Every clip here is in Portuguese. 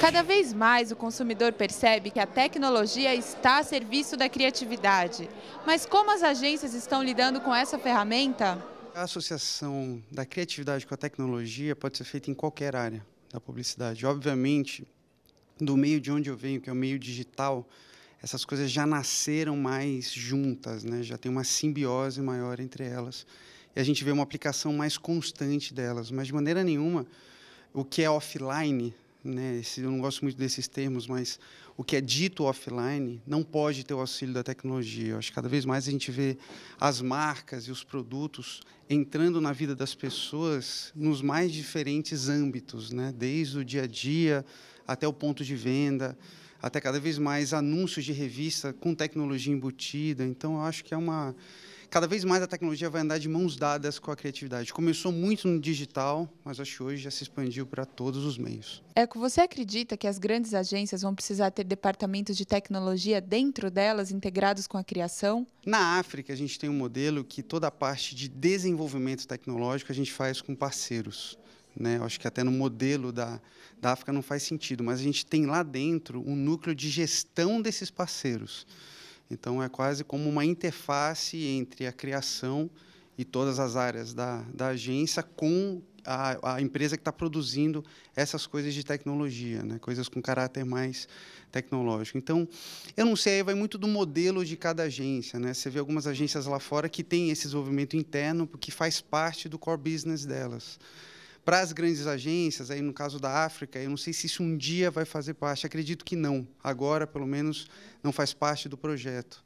Cada vez mais o consumidor percebe que a tecnologia está a serviço da criatividade. Mas como as agências estão lidando com essa ferramenta? A associação da criatividade com a tecnologia pode ser feita em qualquer área da publicidade. Obviamente, do meio de onde eu venho, que é o meio digital, essas coisas já nasceram mais juntas, né? já tem uma simbiose maior entre elas. E a gente vê uma aplicação mais constante delas, mas de maneira nenhuma o que é offline né, esse, eu não gosto muito desses termos, mas o que é dito offline não pode ter o auxílio da tecnologia. Eu acho que cada vez mais a gente vê as marcas e os produtos entrando na vida das pessoas nos mais diferentes âmbitos, né, desde o dia a dia até o ponto de venda, até cada vez mais anúncios de revista com tecnologia embutida. Então, eu acho que é uma cada vez mais a tecnologia vai andar de mãos dadas com a criatividade. Começou muito no digital, mas acho que hoje já se expandiu para todos os meios. Eco, você acredita que as grandes agências vão precisar ter departamentos de tecnologia dentro delas, integrados com a criação? Na África, a gente tem um modelo que toda a parte de desenvolvimento tecnológico a gente faz com parceiros. Né? Acho que até no modelo da, da África não faz sentido, mas a gente tem lá dentro um núcleo de gestão desses parceiros. Então, é quase como uma interface entre a criação e todas as áreas da, da agência com a, a empresa que está produzindo essas coisas de tecnologia, né? coisas com caráter mais tecnológico. Então, eu não sei, vai muito do modelo de cada agência. Né? Você vê algumas agências lá fora que têm esse desenvolvimento interno, porque faz parte do core business delas para as grandes agências, aí no caso da África, eu não sei se isso um dia vai fazer parte, acredito que não. Agora, pelo menos, não faz parte do projeto.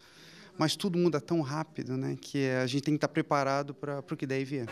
Mas tudo muda tão rápido, né, que a gente tem que estar preparado para o que daí vier.